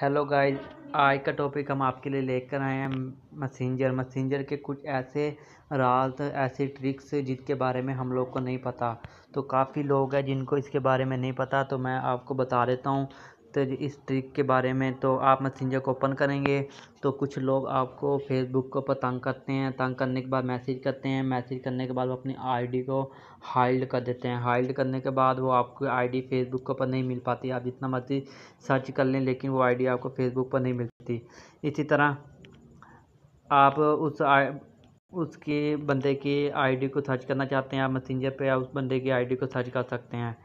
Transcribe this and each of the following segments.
hello guys आज का topic हम आपके लिए लेकर आए हैं मैसेंजर मैसेंजर के कुछ ऐसे राज ऐसे ट्रिक्स जिनके बारे में हम लोग को नहीं पता तो काफ़ी लोग हैं जिनको इसके बारे में नहीं पता तो मैं आपको बता देता हूँ तो इस ट्रिक के बारे में तो आप मैसेंजर को ओपन करेंगे तो कुछ लोग आपको फेसबुक के ऊपर तंग करते हैं तंग करने के बाद मैसेज करते हैं मैसेज करने के बाद वो अपनी आईडी को हाइल्ड कर देते हैं हाइल्ड करने के बाद वो आपको आईडी फेसबुक के ऊपर नहीं मिल पाती आप जितना मर्जी सर्च कर लें लेकिन वो आई आपको फेसबुक पर नहीं मिलती इसी तरह आप उस उसके बंदे की आईडी को सर्च करना चाहते हैं आप मैसेंजर पे उस बंदे की आईडी को सर्च कर सकते हैं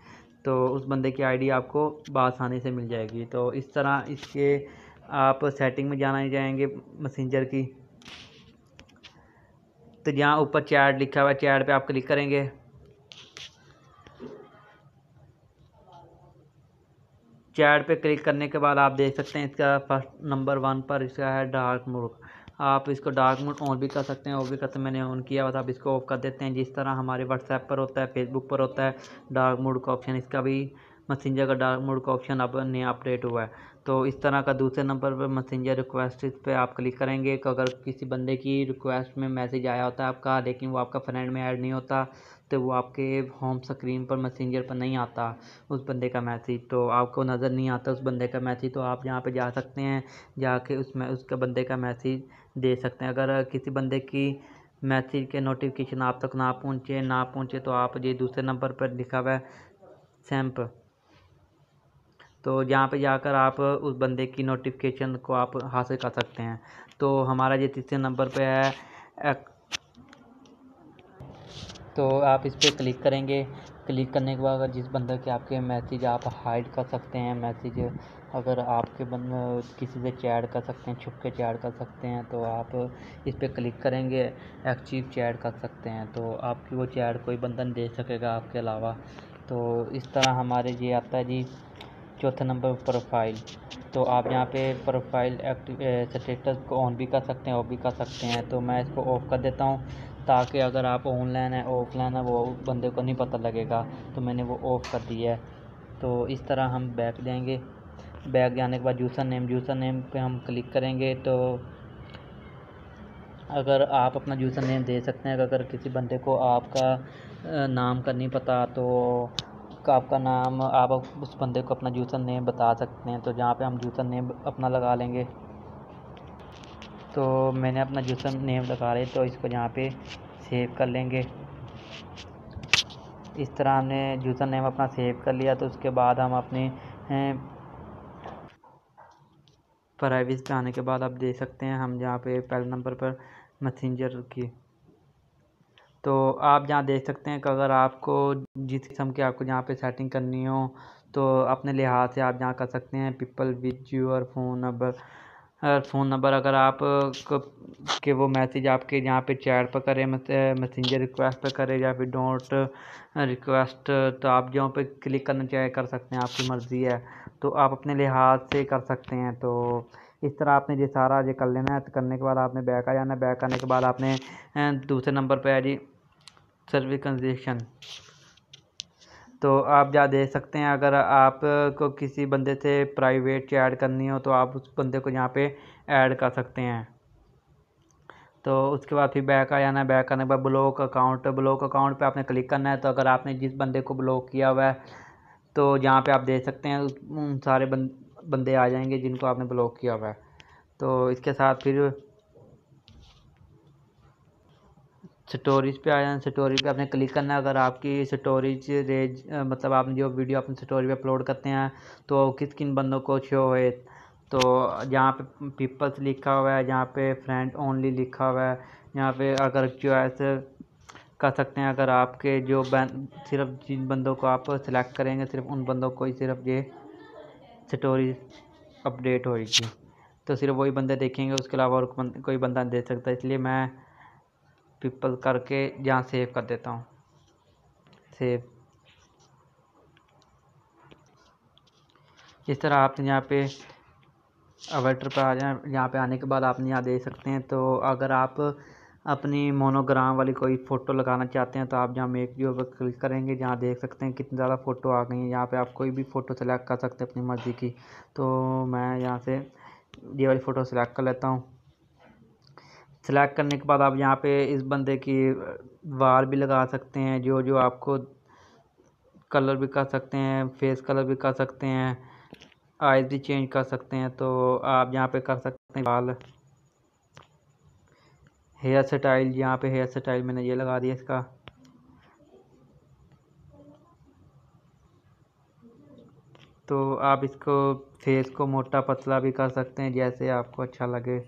तो उस बंदे की आईडी आपको बसानी से मिल जाएगी तो इस तरह इसके आप सेटिंग में जाना ही जाएंगे मैसेंजर की तो यहाँ ऊपर चैट लिखा हुआ चैट पे आप क्लिक करेंगे चैट पे क्लिक करने के बाद आप देख सकते हैं इसका फर्स्ट नंबर वन पर इसका है डार्क मोड आप इसको डार्क मोड ऑन भी कर सकते हैं ऑफ भी करते हैं मैंने ऑन किया हुआ था आप इसको ऑफ कर देते हैं जिस तरह हमारे व्हाट्सएप पर होता है फेसबुक पर होता है डार्क मोड का ऑप्शन इसका भी मसेंजर का डार्क मोड का ऑप्शन अब नया अपडेट हुआ है तो इस तरह का दूसरे नंबर पर मैसेंजर रिक्वेस्ट इस पर आप क्लिक करेंगे तो अगर किसी बंदे की रिक्वेस्ट में मैसेज आया होता है आपका लेकिन वो आपका फ्रेंड में ऐड नहीं होता तो वो आपके होम स्क्रीन पर मैसेंजर पर नहीं आता उस बंदे का मैसेज तो आपको नज़र नहीं आता उस बंदे का मैसेज तो आप यहाँ पे जा सकते हैं जाके उसमें उसके बंदे का मैसेज दे सकते हैं अगर किसी बंदे की मैसेज के नोटिफिकेशन आप तक ना पहुँचे ना पहुँचे तो आप ये दूसरे नंबर पर लिखा हुआ है सैम्प तो यहाँ पे जाकर आप उस बंदे की नोटिफिकेशन को आप हासिल कर सकते हैं तो हमारा ये तीसरे नंबर पे है तो आप इस पर क्लिक करेंगे क्लिक करने के बाद अगर जिस बंदे के आपके मैसेज आप हाइड कर सकते हैं मैसेज अगर आपके बंद किसी से चैट कर सकते हैं छुप के चैट कर सकते हैं तो आप इस पर क्लिक करेंगे एक्चिव चैट कर सकते हैं तो आपकी वो चैट कोई बंदन दे सकेगा आपके अलावा तो इस तरह हमारे ये आता है जी चौथा नंबर प्रोफाइल तो आप यहाँ पे प्रोफाइल एक्टिव स्टेटस को ऑन भी कर सकते हैं ऑफ भी कर सकते हैं तो मैं इसको ऑफ़ कर देता हूँ ताकि अगर आप ऑनलाइन है ऑफलाइन है वो बंदे को नहीं पता लगेगा तो मैंने वो ऑफ़ कर दिया है तो इस तरह हम बैक जाएंगे बैक जाने के बाद यूसर नेम यूसर नेम पे हम क्लिक करेंगे तो अगर आप अपना यूसर नेम दे सकते हैं अगर किसी बंदे को आपका नाम का नहीं पता तो का आपका नाम आप उस बंदे को अपना जूसर नेम बता सकते हैं तो जहाँ पे हम जूसर नेम अपना लगा लेंगे तो मैंने अपना जूसर नेम लगा लिया तो इसको यहाँ पे सेव कर लेंगे इस तरह हमने जूसर नेम अपना सेव कर लिया तो उसके बाद हम अपने प्राइवेस पे आने के बाद आप देख सकते हैं हम यहाँ पे पहले नंबर पर मैसेंजर की तो आप जहाँ देख सकते हैं कि अगर आपको जिस किस्म की आपको जहाँ पे सेटिंग करनी हो तो अपने लिहाज से आप जहाँ कर सकते हैं people with your phone number phone number अगर आप के वो मैसेज आपके यहाँ पे चैट पर करें मैसेंजर रिक्वेस्ट पर करें या फिर डोंट रिक्वेस्ट तो आप जो पे क्लिक करना चाहे कर सकते हैं आपकी मर्ज़ी है तो आप अपने लिहाज से कर सकते हैं तो इस तरह आपने ये सारा ये कर लेना है तो करने के बाद आपने बैक आ जाना है बैक आने के बाद आपने दूसरे नंबर पर आ जी सर्विस कंजेशन तो आप जा देख सकते हैं अगर आप को किसी बंदे से प्राइवेट चैट करनी हो तो आप उस बंदे को यहाँ पे ऐड कर सकते हैं तो उसके बाद फिर बैक आ जाना है बैक आने के बाद ब्लॉक अकाउंट ब्लॉक अकाउंट पे आपने क्लिक करना है तो अगर आपने जिस बंदे को ब्लॉक किया हुआ है तो यहाँ पे आप देख सकते हैं उन सारे बंदे आ जाएंगे जिनको आपने ब्लॉक किया हुआ है तो इसके साथ फिर स्टोरीज पे आ जाना स्टोरी पे आपने क्लिक करना अगर आपकी स्टोरीज रेज मतलब आप जो वीडियो अपने स्टोरी पे अपलोड करते हैं तो किस किन बंदों को शो हुए तो जहाँ पे पीपल्स लिखा हुआ है जहाँ पे फ्रेंड ओनली लिखा हुआ है यहाँ पे अगर जो ऐसे कर सकते हैं अगर आपके जो सिर्फ जिन बंदों को आप सिलेक्ट करेंगे सिर्फ उन बंदों को ही सिर्फ ये स्टोरी अपडेट होगी तो सिर्फ वही बंदे देखेंगे उसके अलावा और कोई बंदा दे सकता है इसलिए मैं पीपल करके यहाँ सेव कर देता हूँ सेव इस तरह आप यहाँ पे अवेटर पर आ जाए यहाँ पे आने के बाद आप यहाँ देख सकते हैं तो अगर आप अपनी मोनोग्राम वाली कोई फ़ोटो लगाना चाहते हैं तो आप जहाँ मेक व्यू पर क्लिक करेंगे जहाँ देख सकते हैं कितनी ज़्यादा फ़ोटो आ गई हैं यहाँ पे आप कोई भी फ़ोटो सेलेक्ट कर सकते हैं अपनी मर्ज़ी की तो मैं यहाँ से ये वाली फ़ोटो सेलेक्ट कर लेता हूँ सेलेक्ट करने के बाद आप यहाँ पे इस बंदे की वार भी लगा सकते हैं जो जो आपको कलर भी कर सकते हैं फेस कलर भी कर सकते हैं आइज भी चेंज कर सकते हैं तो आप यहाँ पे कर सकते हैं बाल हेयर स्टाइल यहाँ पे हेयर स्टाइल मैंने ये लगा दिया इसका तो आप इसको फेस को मोटा पतला भी कर सकते हैं जैसे आपको अच्छा लगे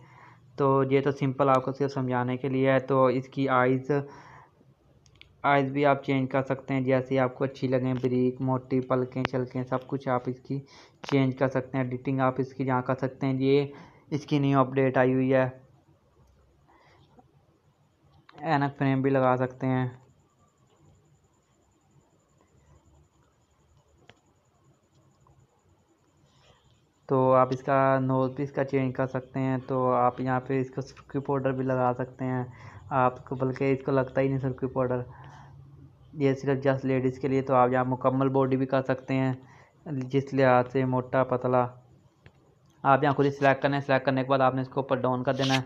तो ये तो सिंपल आपको सिर्फ समझाने के लिए है तो इसकी आइज़ आइज़ भी आप चेंज कर सकते हैं जैसे आपको अच्छी लगें ब्रीक मोटी पलकें छलकें सब कुछ आप इसकी चेंज कर सकते हैं एडिटिंग आप इसकी जहाँ कर सकते हैं ये इसकी न्यू अपडेट आई हुई है एनक फ्रेम भी लगा सकते हैं तो आप इसका नोज़ भी इसका चेंज कर सकते हैं तो आप यहाँ पे इसको सुर्खी पाउडर भी लगा सकते हैं आपको बल्कि इसको लगता ही नहीं सुर्खी पाउडर ये सिर्फ जस्ट लेडीज़ के लिए तो आप यहाँ मुकम्मल बॉडी भी कर सकते हैं जिस लिहाज से मोटा पतला आप यहाँ खुद ही सिलेक्ट करना है सिलेक्ट करने के बाद आपने इसको ऊपर डाउन कर देना है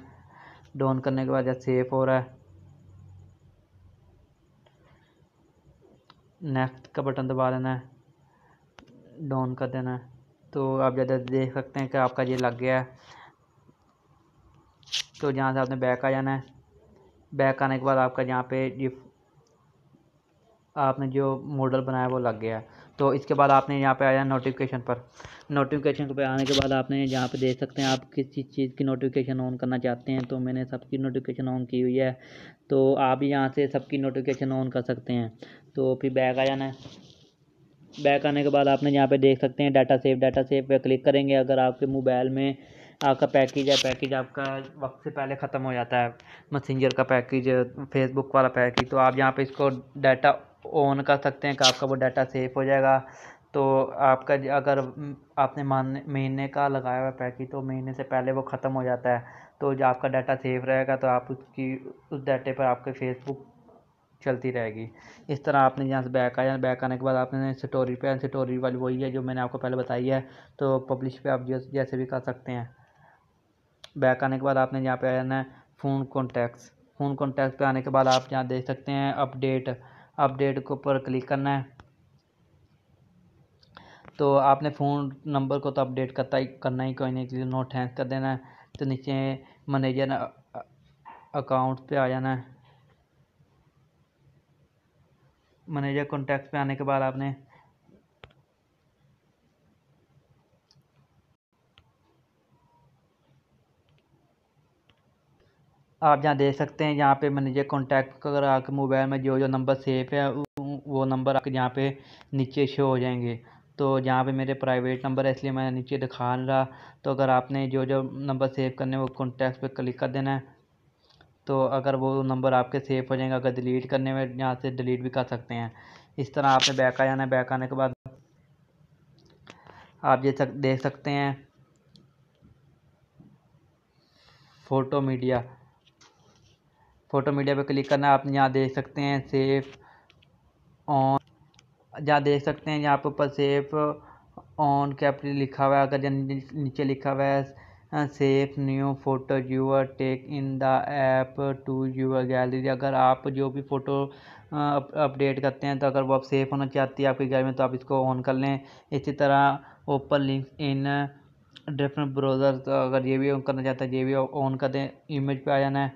डाउन करने के बाद जब सेफ हो रहा है नेक्स्ट का बटन दबा देना है डाउन कर देना है तो आप ज़्यादा देख सकते हैं कि आपका ये लग गया है तो जहाँ से आपने बैक आ जाना है बैक आने के बाद आपका यहाँ पे ये आपने जो मॉडल बनाया वो लग गया है तो इसके बाद आपने यहाँ पे आया नोटिफिकेशन पर नोटिफिकेशन पर आने के बाद आपने यहाँ पे देख सकते हैं आप किस चीज़ चीज़ की नोटिफिकेशन ऑन करना चाहते हैं तो मैंने सबकी नोटिफिकेशन ऑन की हुई है तो आप यहाँ से सबकी नोटिफिकेशन ऑन कर सकते हैं तो फिर बैग आ जाना है बैक आने के बाद आपने यहाँ पे देख सकते हैं डाटा सेव डाटा सेव पे क्लिक करेंगे अगर आपके मोबाइल में आपका पैकेज है पैकेज आपका वक्त से पहले ख़त्म हो जाता है मैसेंजर का पैकेज फेसबुक वाला पैकेज तो आप यहाँ पे इसको डाटा ऑन कर सकते हैं कि आपका वो डाटा सेफ हो जाएगा तो आपका अगर आपने मान महीने का लगाया हुआ पैकेज तो महीने से पहले वो ख़त्म हो जाता है तो जो आपका डाटा सेफ रहेगा तो आप उसकी उस डाटे पर आपके फेसबुक चलती रहेगी इस तरह आपने यहाँ से बैक आया बैक आने के बाद आपने स्टोरी पे स्टोरी वाली वही है जो मैंने आपको पहले बताई है तो पब्लिश पे आप जैसे भी कर सकते हैं बैक आने के बाद आपने यहाँ पे जाना है फ़ोन कॉन्टैक्ट्स फ़ोन कॉन्टैक्ट पे आने के बाद आप यहाँ देख सकते हैं अपडेट अपडेट के ऊपर क्लिक करना है तो आपने फ़ोन नंबर को तो अपडेट करता ही करना ही कोई नहीं नोट हैंस कर देना है तो नीचे मैनेजर अकाउंट पे आ जाना है मैनेजर कॉन्टैक्ट पे आने के बाद आपने आप जहाँ देख सकते हैं यहाँ पे मैनेजर कॉन्टैक्ट अगर आपके मोबाइल में जो जो नंबर सेफ है वो नंबर आपके यहाँ पे नीचे शो हो जाएंगे तो यहाँ पे मेरे प्राइवेट नंबर है इसलिए मैं नीचे दिखा रहा तो अगर आपने जो जो नंबर सेव करने वो कॉन्टैक्ट पे क्लिक कर देना है तो अगर वो नंबर आपके सेव हो जाएंगे अगर डिलीट करने में यहाँ से डिलीट भी कर सकते हैं इस तरह आपने बैक आ जाना है बैक आने के बाद आप ये सक, देख सकते हैं फ़ोटो मीडिया फ़ोटो मीडिया पे क्लिक करना आप यहाँ देख सकते हैं सेफ ऑन यहाँ देख सकते हैं यहाँ पर ऊपर सेफ ऑन कैपिटल लिखा हुआ है अगर नीचे लिखा हुआ है save new photo your take in the app to your gallery अगर आप जो भी फ़ोटो अपडेट करते हैं तो अगर वो आप सेफ़ होना चाहती है आपकी गैलरी में तो आप इसको ऑन कर लें इसी तरह open link in different browser तो अगर ये भी ऑन करना चाहते हैं ये भी ऑन कर दें इमेज पे आ जाना है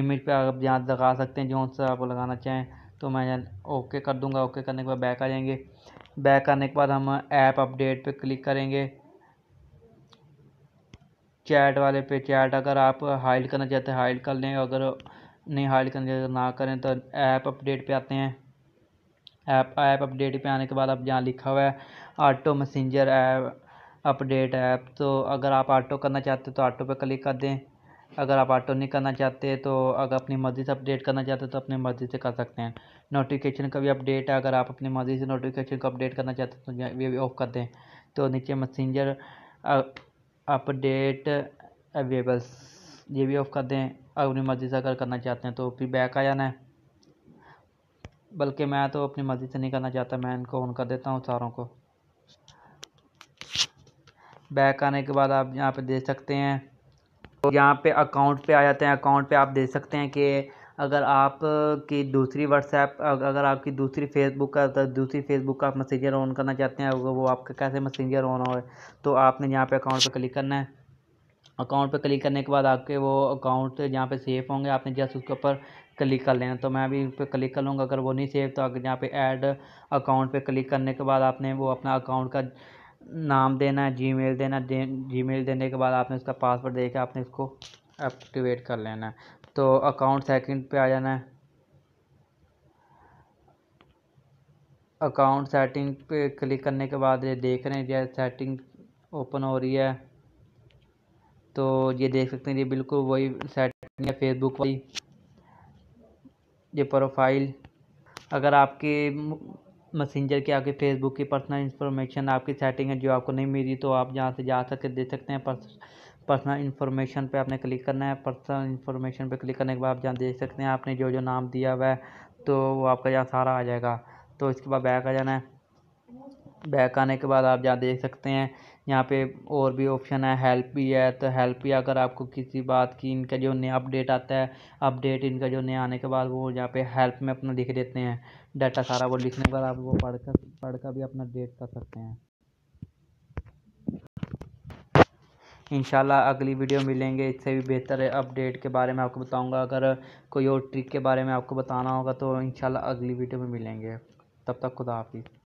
इमेज पे आप जहाँ लगा सकते हैं जो सा आप लगाना चाहें तो मैं ओके कर दूंगा ओके करने के बाद बैक आ जाएंगे बैक आने के बाद हम ऐप अपडेट पे क्लिक करेंगे चैट वाले पे चैट अगर आप हाइड करना चाहते हैं हाइड कर लें अगर नहीं हाइड करना चाहते ना करें तो ऐप अपडेट पे आते हैं ऐप ऐप अपडेट पे आने के बाद आप जहाँ लिखा हुआ है auto messenger app update app तो अगर आप ऑटो करना चाहते तो ऑटो पे क्लिक कर दें अगर आप ऑटो नहीं करना चाहते तो अगर अपनी मर्ज़ी से अपडेट करना चाहते तो अपनी मर्ज़ी से कर सकते हैं नोटिफिकेशन का भी अपडेट है अगर आप अपनी मर्ज़ी से नोटिफिकेशन को अपडेट करना चाहते हैं तो ये भी ऑफ कर दें तो नीचे मैसेंजर अपडेट अवेबल्स ये भी ऑफ़ कर दें अपनी मर्ज़ी से अगर करना चाहते हैं तो फिर बैक आ जाना है बल्कि मैं तो अपनी मर्ज़ी से नहीं करना चाहता मैं इनको ऑन कर देता हूँ सारों को बैक आने के बाद आप यहाँ पे देख सकते हैं तो यहाँ पे अकाउंट पे आ जाते हैं अकाउंट पे आप देख सकते हैं कि अगर आप की दूसरी व्हाट्सएप अगर आपकी दूसरी फेसबुक का दूसरी फेसबुक का आप मैसेंजर ऑन करना चाहते हैं अगर वो आपका कैसे मैसेंजर ऑन हो तो आपने यहाँ पे अकाउंट पे क्लिक करना है अकाउंट पे क्लिक करने के बाद आपके वो अकाउंट यहाँ पे सेफ होंगे आपने जस्ट उसके ऊपर क्लिक कर लेना तो मैं अभी उस पर क्लिक कर लूँगा अगर वो नहीं सेव तो अगर यहाँ पर एड अकाउंट पर क्लिक करने के बाद आपने वो अपना अकाउंट का नाम देना है जी मेल देना जी मेल देने के बाद आपने उसका पासवर्ड दे के आपने उसको एक्टिवेट कर लेना है तो अकाउंट सेकंड पे आ जाना है अकाउंट सेटिंग पे क्लिक करने के बाद ये देख रहे हैं जैसे सेटिंग ओपन हो रही है तो ये देख सकते हैं ये बिल्कुल वही सेटिंग है फेसबुक वाली ये प्रोफाइल अगर आपके मैसेंजर की आपके फेसबुक की पर्सनल इंफॉर्मेशन आपकी सेटिंग है जो आपको नहीं मिली तो आप जहाँ से जा सकते दे सकते हैं पर्सनल पर्सनल इन्फॉर्मेशन पे आपने क्लिक करना है पर्सनल इन्फॉर्मेशन पे क्लिक करने के बाद आप जहाँ देख सकते हैं आपने जो जो नाम दिया हुआ है तो वो आपका यहाँ सारा आ जाएगा तो इसके बाद बैक आ जाना है बैक आने के बाद आप जहाँ देख सकते हैं यहाँ पे और भी ऑप्शन है हेल्प भी है तो हेल्प भी अगर आपको किसी बात की इनका जो नया अपडेट आता है अपडेट इनका जो नया आने के बाद वो यहाँ पे हेल्प में अपना लिख देते हैं डाटा सारा वो लिखने के बाद आप वो पढ़ कर पढ़ कर भी अपना अपडेट कर सकते हैं इंशाल्लाह अगली वीडियो मिलेंगे इससे भी बेहतर अपडेट के बारे में आपको बताऊंगा अगर कोई और ट्रिक के बारे में आपको बताना होगा तो इन अगली वीडियो में मिलेंगे तब तक खुदा हाफिज़